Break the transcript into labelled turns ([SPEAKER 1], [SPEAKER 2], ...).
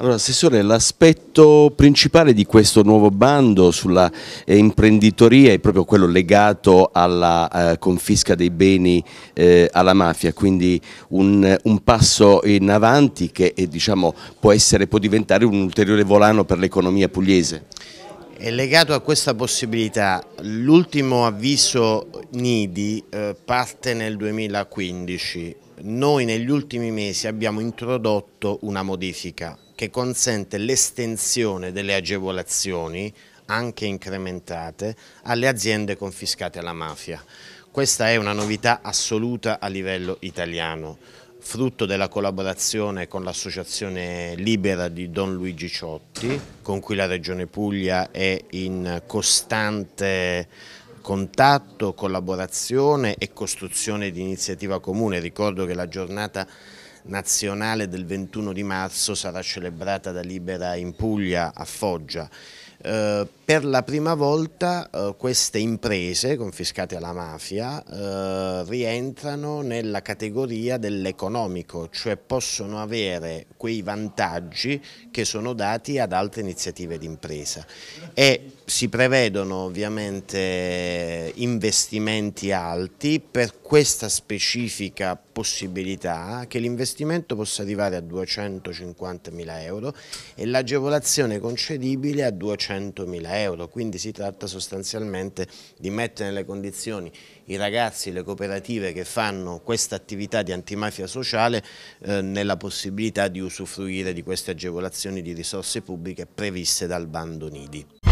[SPEAKER 1] Allora, Assessore, l'aspetto principale di questo nuovo bando sulla eh, imprenditoria è proprio quello legato alla eh, confisca dei beni eh, alla mafia, quindi un, un, passo in avanti che eh, diciamo, può, essere, può diventare un ulteriore volano per l'economia pugliese.
[SPEAKER 2] È legato a questa possibilità, l'ultimo avviso NIDI eh, parte nel 2015, noi negli ultimi mesi abbiamo introdotto una modifica che consente l'estensione delle agevolazioni, anche incrementate, alle aziende confiscate alla mafia. Questa è una novità assoluta a livello italiano frutto della collaborazione con l'associazione Libera di Don Luigi Ciotti, con cui la Regione Puglia è in costante contatto, collaborazione e costruzione di iniziativa comune. Ricordo che la giornata nazionale del 21 di marzo sarà celebrata da Libera in Puglia a Foggia. Eh, per la prima volta eh, queste imprese confiscate alla mafia eh, rientrano nella categoria dell'economico, cioè possono avere quei vantaggi che sono dati ad altre iniziative d'impresa e si prevedono ovviamente investimenti alti per questa specifica possibilità che l'investimento possa arrivare a 250.000 euro e l'agevolazione concedibile a 200.000 euro, quindi si tratta sostanzialmente di mettere nelle condizioni i ragazzi, le cooperative che fanno questa attività di antimafia sociale eh, nella possibilità di usufruire di queste agevolazioni di risorse pubbliche previste dal bando Nidi.